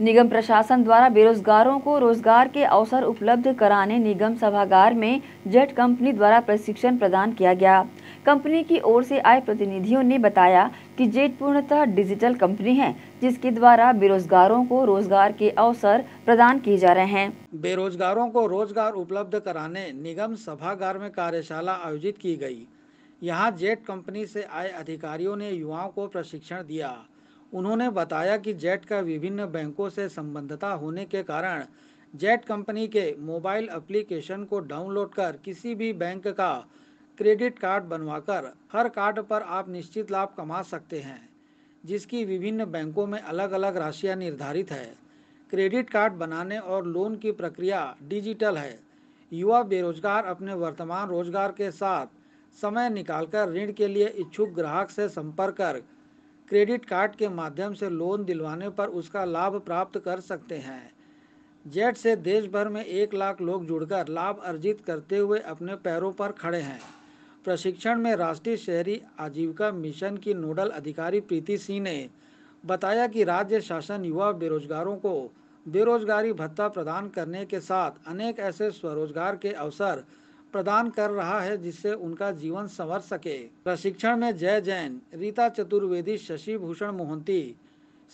निगम प्रशासन द्वारा बेरोजगारों को रोजगार के अवसर उपलब्ध कराने निगम सभागार में जेट कंपनी द्वारा प्रशिक्षण प्रदान किया गया कंपनी की ओर से आए प्रतिनिधियों ने बताया कि जेट पूर्णतः डिजिटल कंपनी है जिसके द्वारा बेरोजगारों को रोजगार के अवसर प्रदान किए जा रहे हैं बेरोजगारों को रोजगार उपलब्ध कराने निगम सभागार में कार्यशाला आयोजित की गयी यहाँ जेट कंपनी ऐसी आए अधिकारियों ने युवाओं को प्रशिक्षण दिया उन्होंने बताया कि जेट का विभिन्न बैंकों से संबद्धता होने के कारण जेट कंपनी के मोबाइल एप्लीकेशन को डाउनलोड कर किसी भी बैंक का क्रेडिट कार्ड बनवाकर हर कार्ड पर आप निश्चित लाभ कमा सकते हैं जिसकी विभिन्न बैंकों में अलग अलग राशियां निर्धारित है क्रेडिट कार्ड बनाने और लोन की प्रक्रिया डिजिटल है युवा बेरोजगार अपने वर्तमान रोजगार के साथ समय निकालकर ऋण के लिए इच्छुक ग्राहक से संपर्क कर क्रेडिट कार्ड के माध्यम से लोन दिलवाने पर उसका लाभ प्राप्त कर सकते हैं जेट से देश भर में एक लाख लोग जुड़कर लाभ अर्जित करते हुए अपने पैरों पर खड़े हैं प्रशिक्षण में राष्ट्रीय शहरी आजीविका मिशन की नोडल अधिकारी प्रीति सिंह ने बताया कि राज्य शासन युवा बेरोजगारों को बेरोजगारी भत्ता प्रदान करने के साथ अनेक ऐसे स्वरोजगार के अवसर प्रदान कर रहा है जिससे उनका जीवन संवर सके प्रशिक्षण में जय जैन रीता चतुर्वेदी शशि भूषण मोहंती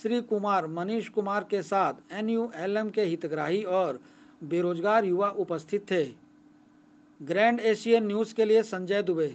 श्री कुमार मनीष कुमार के साथ एन के हितग्राही और बेरोजगार युवा उपस्थित थे ग्रैंड एशियन न्यूज़ के लिए संजय दुबे